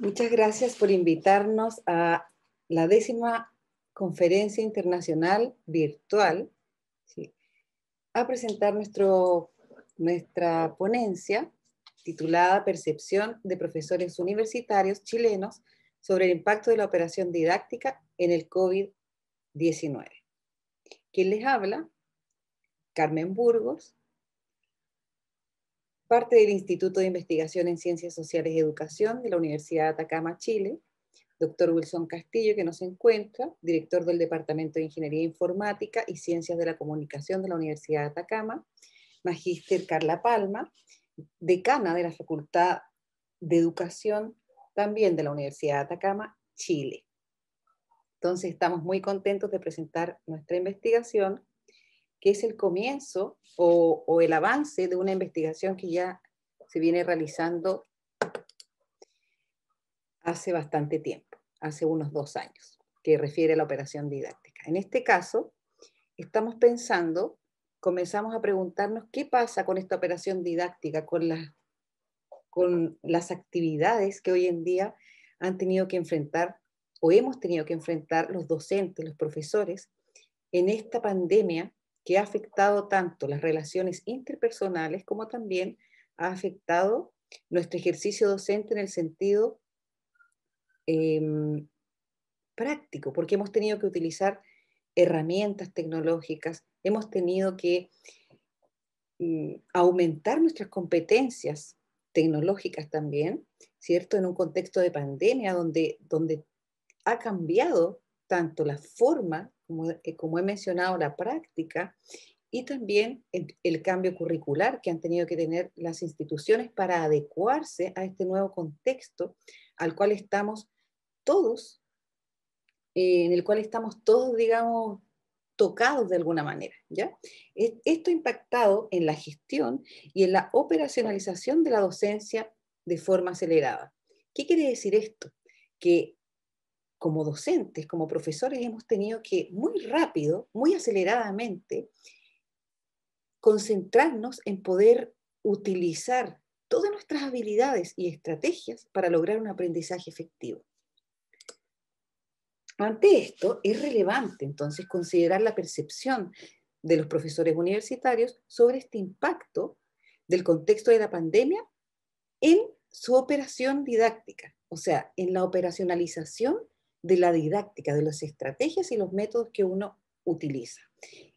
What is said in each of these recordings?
Muchas gracias por invitarnos a la décima conferencia internacional virtual a presentar nuestra ponencia titulada Percepción de profesores universitarios chilenos sobre el impacto de la operación didáctica en el COVID-19. ¿Quién les habla, Carmen Burgos, parte del Instituto de Investigación en Ciencias Sociales y Educación de la Universidad de Atacama, Chile, doctor Wilson Castillo, que nos encuentra, director del Departamento de Ingeniería Informática y Ciencias de la Comunicación de la Universidad de Atacama, magíster Carla Palma, decana de la Facultad de Educación también de la Universidad de Atacama, Chile. Entonces, estamos muy contentos de presentar nuestra investigación que es el comienzo o, el avance de una investigación que ya se viene realizando hace bastante tiempo, hace unos dos años, que refiere a la operación didáctica. En este caso, estamos pensando, comenzamos a preguntarnos qué pasa con esta operación didáctica, con las, con las actividades que hoy en día han tenido que enfrentar o hemos tenido que enfrentar los docentes, los profesores, en esta pandemia que ha afectado tanto las relaciones interpersonales como también ha afectado nuestro ejercicio docente en el sentido em, práctico, porque hemos tenido que utilizar herramientas tecnológicas, hemos tenido que mm, aumentar nuestras competencias tecnológicas también, ¿cierto? En un contexto de pandemia donde, donde ha cambiado tanto la forma, como, eh, como he mencionado, la práctica, y también el, cambio curricular que han tenido que tener las instituciones para adecuarse a este nuevo contexto al cual estamos todos, eh, en el cual estamos todos, digamos, tocados de alguna manera. ¿ya? Esto ha impactado en la gestión y en la operacionalización de la docencia de forma acelerada. ¿Qué quiere decir esto? Que como docentes, como profesores, hemos tenido que muy rápido, muy aceleradamente, concentrarnos en poder utilizar todas nuestras habilidades y estrategias para lograr un aprendizaje efectivo. Ante esto, es relevante entonces considerar la percepción de los profesores universitarios sobre este impacto del contexto de la pandemia en su operación didáctica, o sea, en la operacionalización de la didáctica, de las estrategias y los métodos que uno utiliza.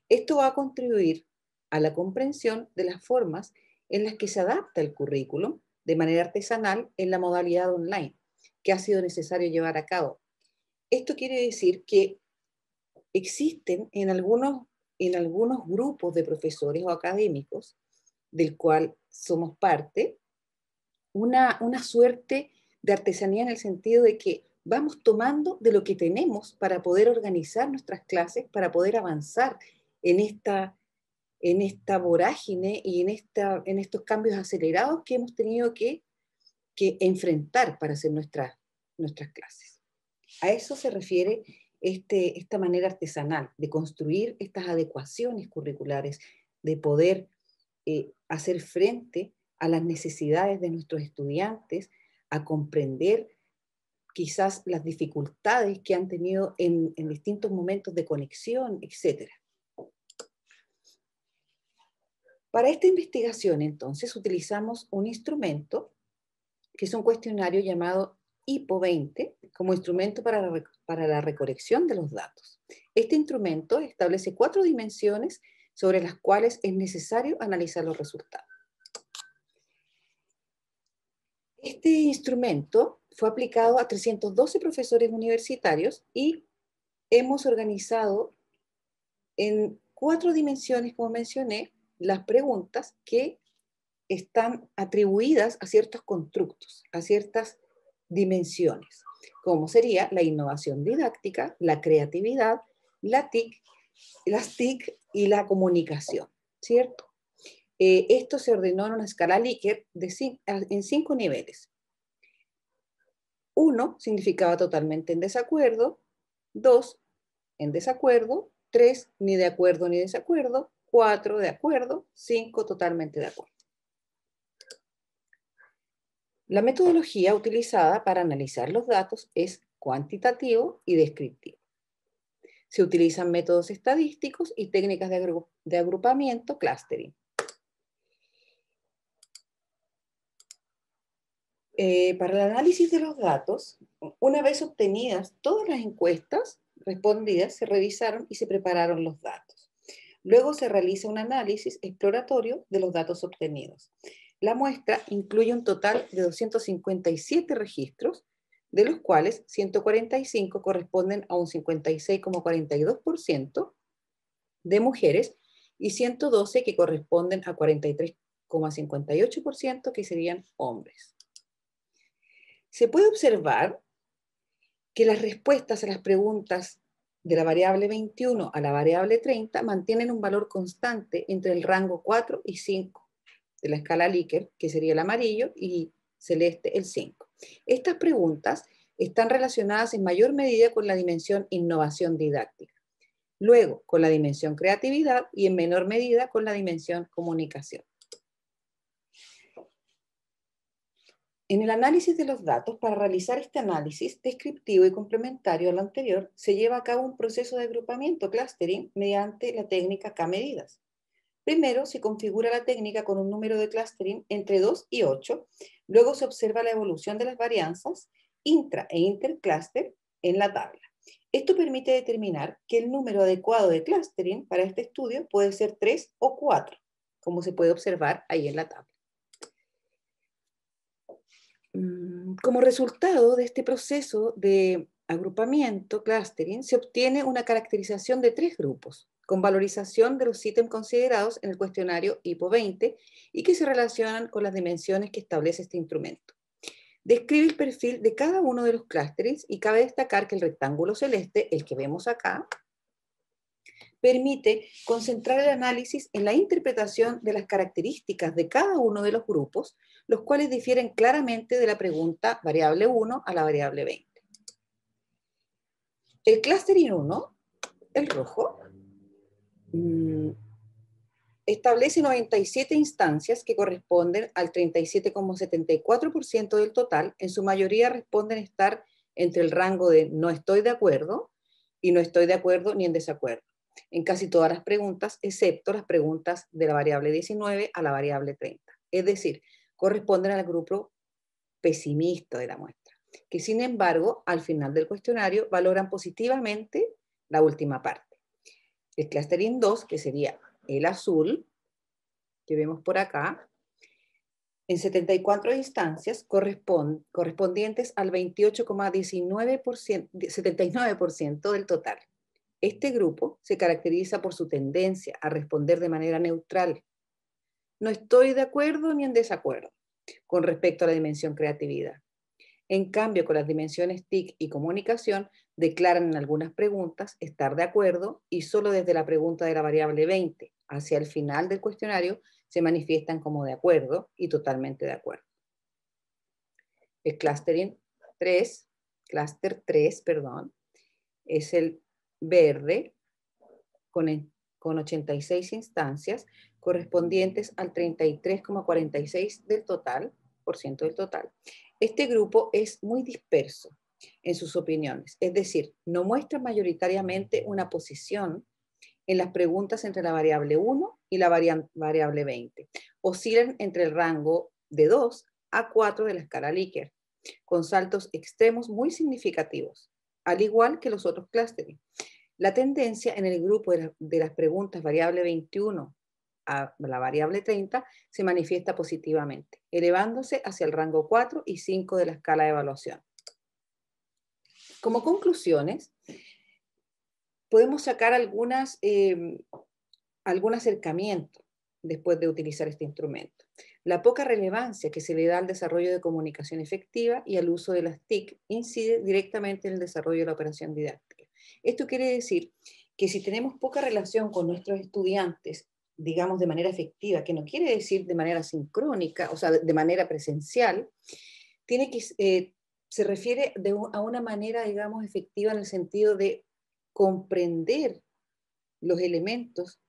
Esto va a contribuir a la comprensión de las formas en las que se adapta el currículum de manera artesanal en la modalidad online que ha sido necesario llevar a cabo. Esto quiere decir que existen en algunos, en algunos grupos de profesores o académicos, del cual somos parte, una, una suerte de artesanía en el sentido de que vamos tomando de lo que tenemos para poder organizar nuestras clases, para poder avanzar en esta, en esta vorágine y en, esta, en estos cambios acelerados que hemos tenido que, enfrentar para hacer nuestras, nuestras clases. A eso se refiere este, esta manera artesanal de construir estas adecuaciones curriculares, de poder eh, hacer frente a las necesidades de nuestros estudiantes, a comprender quizás las dificultades que han tenido en, distintos momentos de conexión, etc. Para esta investigación, entonces, utilizamos un instrumento que es un cuestionario llamado ipo 20 como instrumento para la recolección de los datos. Este instrumento establece cuatro dimensiones sobre las cuales es necesario analizar los resultados. Este instrumento fue aplicado a 312 profesores universitarios y hemos organizado en cuatro dimensiones, como mencioné, las preguntas que están atribuidas a ciertos constructos, a ciertas dimensiones, como sería la innovación didáctica, la creatividad, la TIC, las TIC y la comunicación, ¿cierto? Eh, esto se ordenó en una escala Likert en cinco niveles. Uno significaba totalmente en desacuerdo, dos en desacuerdo, tres ni de acuerdo ni desacuerdo, cuatro de acuerdo, cinco totalmente de acuerdo. La metodología utilizada para analizar los datos es cuantitativo y descriptivo. Se utilizan métodos estadísticos y técnicas de agrupamiento, clustering. Eh, para el análisis de los datos, una vez obtenidas todas las encuestas respondidas, se revisaron y se prepararon los datos. Luego se realiza un análisis exploratorio de los datos obtenidos. La muestra incluye un total de 257 registros, de los cuales 145 corresponden a un 56,42% de mujeres y 112 que corresponden a 43,58% que serían hombres se puede observar que las respuestas a las preguntas de la variable 21 a la variable 30 mantienen un valor constante entre el rango 4 y 5 de la escala Likert, que sería el amarillo, y celeste el 5. Estas preguntas están relacionadas en mayor medida con la dimensión innovación didáctica, luego con la dimensión creatividad y en menor medida con la dimensión comunicación. En el análisis de los datos, para realizar este análisis descriptivo y complementario al anterior, se lleva a cabo un proceso de agrupamiento clustering mediante la técnica K-medidas. Primero se configura la técnica con un número de clustering entre 2 y 8, luego se observa la evolución de las varianzas intra e intercluster en la tabla. Esto permite determinar que el número adecuado de clustering para este estudio puede ser 3 o 4, como se puede observar ahí en la tabla. Mm, como resultado de este proceso de agrupamiento, clustering, se obtiene una caracterización de tres grupos, con valorización de los ítems considerados en el cuestionario IPO 20 y que se relacionan con las dimensiones que establece este instrumento. Describe el perfil de cada uno de los clústeres y cabe destacar que el rectángulo celeste, el que vemos acá, permite concentrar el análisis en la interpretación de las características de cada uno de los grupos, los cuales difieren claramente de la pregunta variable 1 a la variable 20. El in 1, el rojo, mm, establece 97 instancias que corresponden al 37,74% del total. En su mayoría responden estar entre el rango de no estoy de acuerdo y no estoy de acuerdo ni en desacuerdo en casi todas las preguntas, excepto las preguntas de la variable 19 a la variable 30. Es decir, corresponden al grupo pesimista de la muestra, que sin embargo, al final del cuestionario valoran positivamente la última parte. El clustering 2, que sería el azul, que vemos por acá, en 74 instancias correspondientes al 28,19%, 79% del total. Este grupo se caracteriza por su tendencia a responder de manera neutral. No estoy de acuerdo ni en desacuerdo con respecto a la dimensión creatividad. En cambio, con las dimensiones TIC y comunicación, declaran en algunas preguntas estar de acuerdo y solo desde la pregunta de la variable 20 hacia el final del cuestionario se manifiestan como de acuerdo y totalmente de acuerdo. El clustering 3, cluster 3, perdón, es el verde con, 86 instancias correspondientes al 33,46 del total, por ciento del total. Este grupo es muy disperso en sus opiniones, es decir, no muestra mayoritariamente una posición en las preguntas entre la variable 1 y la variable 20. Oscilan entre el rango de 2 a 4 de la escala Likert, con saltos extremos muy significativos, al igual que los otros clústeres. La tendencia en el grupo de, las preguntas variable 21 a la variable 30 se manifiesta positivamente, elevándose hacia el rango 4 y 5 de la escala de evaluación. Como conclusiones, podemos sacar algunas, em, algún acercamiento después de utilizar este instrumento. La poca relevancia que se le da al desarrollo de comunicación efectiva y al uso de las TIC incide directamente en el desarrollo de la operación didáctica. Esto quiere decir que si tenemos poca relación con nuestros estudiantes, digamos de manera efectiva, que no quiere decir de manera sincrónica, o sea, de manera presencial, tiene que, eh, se refiere a una manera, digamos, efectiva en el sentido de comprender los elementos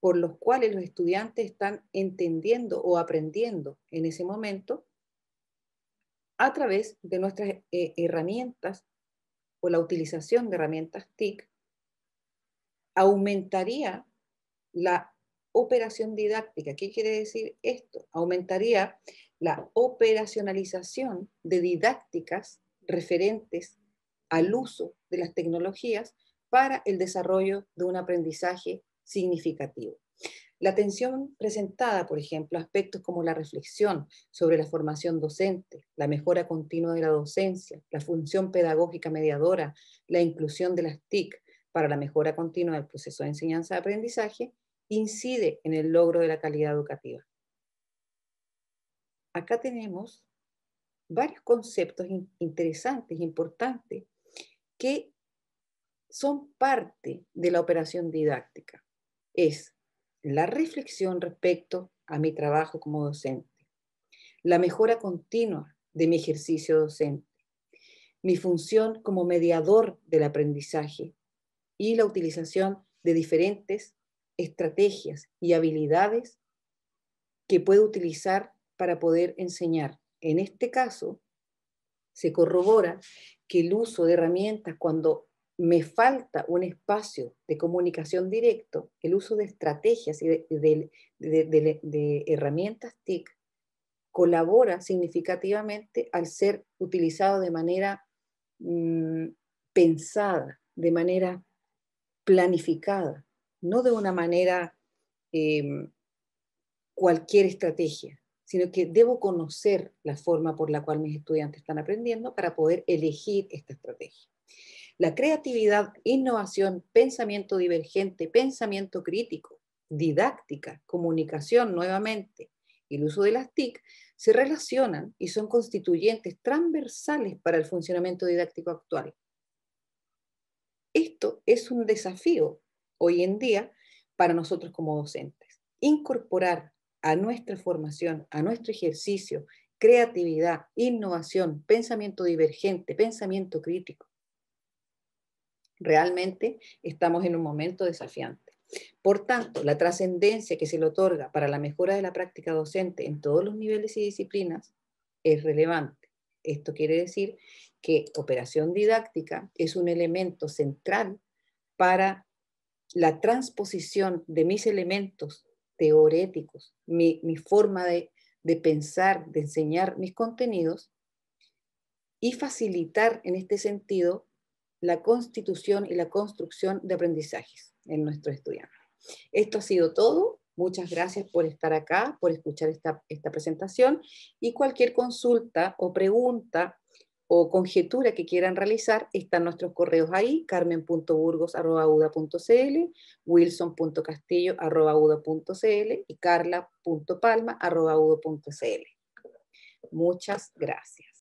por los cuales los estudiantes están entendiendo o aprendiendo en ese momento a través de nuestras eh, herramientas o la utilización de herramientas TIC aumentaría la operación didáctica. ¿Qué quiere decir esto? Aumentaría la operacionalización de didácticas referentes al uso de las tecnologías para el desarrollo de un aprendizaje significativo. La atención presentada, por ejemplo, aspectos como la reflexión sobre la formación docente, la mejora continua de la docencia, la función pedagógica mediadora, la inclusión de las TIC para la mejora continua del proceso de enseñanza-aprendizaje, incide en el logro de la calidad educativa. Acá tenemos varios conceptos interesantes, e importantes, que son parte de la operación didáctica. Es la reflexión respecto a mi trabajo como docente, la mejora continua de mi ejercicio docente, mi función como mediador del aprendizaje y la utilización de diferentes estrategias y habilidades que puedo utilizar para poder enseñar. En este caso, se corrobora que el uso de herramientas cuando me falta un espacio de comunicación directo, el uso de estrategias y de, herramientas TIC colabora significativamente al ser utilizado de manera mm, pensada, de manera planificada, no de una manera em, cualquier estrategia, sino que debo conocer la forma por la cual mis estudiantes están aprendiendo para poder elegir esta estrategia la creatividad, innovación, pensamiento divergente, pensamiento crítico, didáctica, comunicación nuevamente y el uso de las TIC se relacionan y son constituyentes transversales para el funcionamiento didáctico actual. Esto es un desafío hoy en día para nosotros como docentes. Incorporar a nuestra formación, a nuestro ejercicio, creatividad, innovación, pensamiento divergente, pensamiento crítico, Realmente estamos en un momento desafiante. Por tanto, la trascendencia que se le otorga para la mejora de la práctica docente en todos los niveles y disciplinas es relevante. Esto quiere decir que operación didáctica es un elemento central para la transposición de mis elementos teoréticos, mi, mi forma de, de pensar, de enseñar mis contenidos y facilitar en este sentido la constitución y la construcción de aprendizajes en nuestros estudiantes. Esto ha sido todo. Muchas gracias por estar acá, por escuchar esta, esta presentación y cualquier consulta o pregunta o conjetura que quieran realizar, están nuestros correos ahí, carmen.burgos.uda.cl, wilson.castillo.uda.cl y carla.palma.uda.cl. Muchas gracias.